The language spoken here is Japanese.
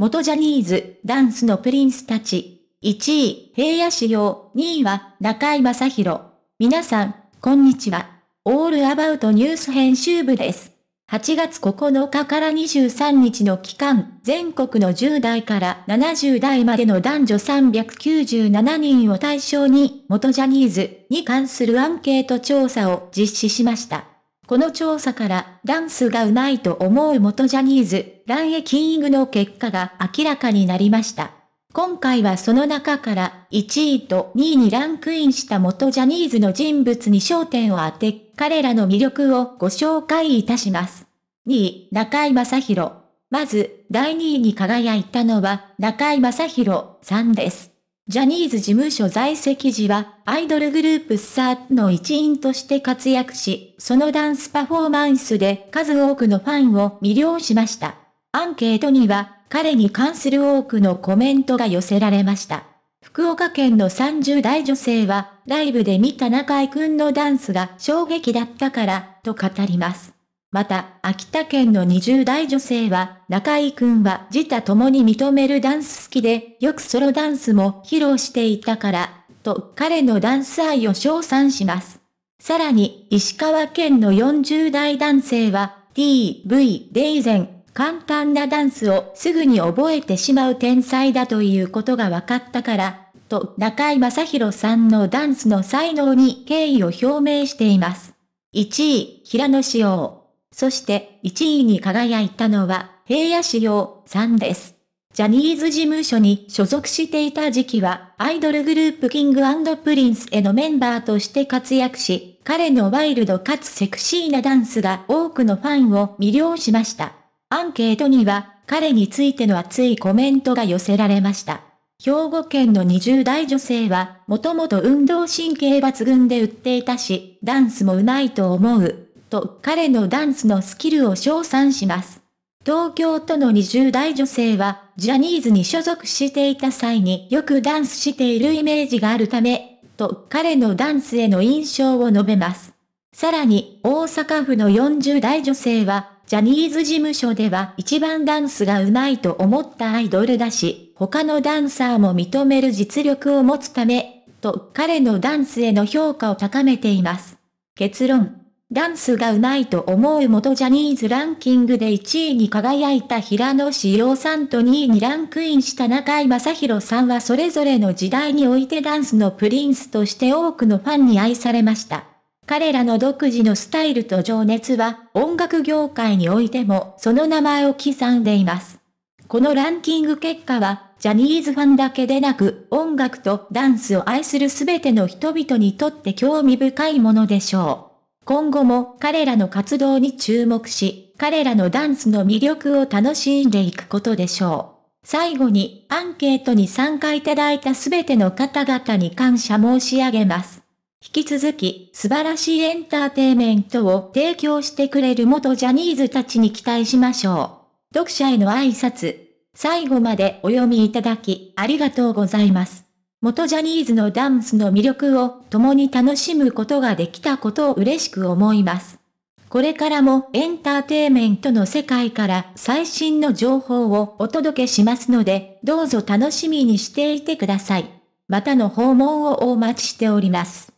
元ジャニーズ、ダンスのプリンスたち。1位、平野仕様、2位は、中井正宏。皆さん、こんにちは。オールアバウトニュース編集部です。8月9日から23日の期間、全国の10代から70代までの男女397人を対象に、元ジャニーズに関するアンケート調査を実施しました。この調査から、ダンスがうまいと思う元ジャニーズランエキングの結果が明らかになりました。今回はその中から1位と2位にランクインした元ジャニーズの人物に焦点を当て、彼らの魅力をご紹介いたします。2位、中井正宏。まず、第2位に輝いたのは、中井正宏さんです。ジャニーズ事務所在籍時は、アイドルグループサーの一員として活躍し、そのダンスパフォーマンスで数多くのファンを魅了しました。アンケートには、彼に関する多くのコメントが寄せられました。福岡県の30代女性は、ライブで見た中井くんのダンスが衝撃だったから、と語ります。また、秋田県の20代女性は、中井くんは自他共に認めるダンス好きで、よくソロダンスも披露していたから、と彼のダンス愛を称賛します。さらに、石川県の40代男性は、TV で以前、簡単なダンスをすぐに覚えてしまう天才だということが分かったから、と中井正宏さんのダンスの才能に敬意を表明しています。1位、平野紫耀。そして1位に輝いたのは平野紫耀さんです。ジャニーズ事務所に所属していた時期は、アイドルグループキングプリンスへのメンバーとして活躍し、彼のワイルドかつセクシーなダンスが多くのファンを魅了しました。アンケートには、彼についての熱いコメントが寄せられました。兵庫県の20代女性は、もともと運動神経抜群で売っていたし、ダンスも上手いと思う、と彼のダンスのスキルを称賛します。東京都の20代女性は、ジャニーズに所属していた際によくダンスしているイメージがあるため、と彼のダンスへの印象を述べます。さらに、大阪府の40代女性は、ジャニーズ事務所では一番ダンスが上手いと思ったアイドルだし、他のダンサーも認める実力を持つため、と彼のダンスへの評価を高めています。結論。ダンスが上手いと思う元ジャニーズランキングで1位に輝いた平野志耀さんと2位にランクインした中井正宏さんはそれぞれの時代においてダンスのプリンスとして多くのファンに愛されました。彼らの独自のスタイルと情熱は音楽業界においてもその名前を刻んでいます。このランキング結果は、ジャニーズファンだけでなく、音楽とダンスを愛するすべての人々にとって興味深いものでしょう。今後も彼らの活動に注目し、彼らのダンスの魅力を楽しんでいくことでしょう。最後に、アンケートに参加いただいたすべての方々に感謝申し上げます。引き続き素晴らしいエンターテイメントを提供してくれる元ジャニーズたちに期待しましょう。読者への挨拶。最後までお読みいただきありがとうございます。元ジャニーズのダンスの魅力を共に楽しむことができたことを嬉しく思います。これからもエンターテイメントの世界から最新の情報をお届けしますので、どうぞ楽しみにしていてください。またの訪問をお待ちしております。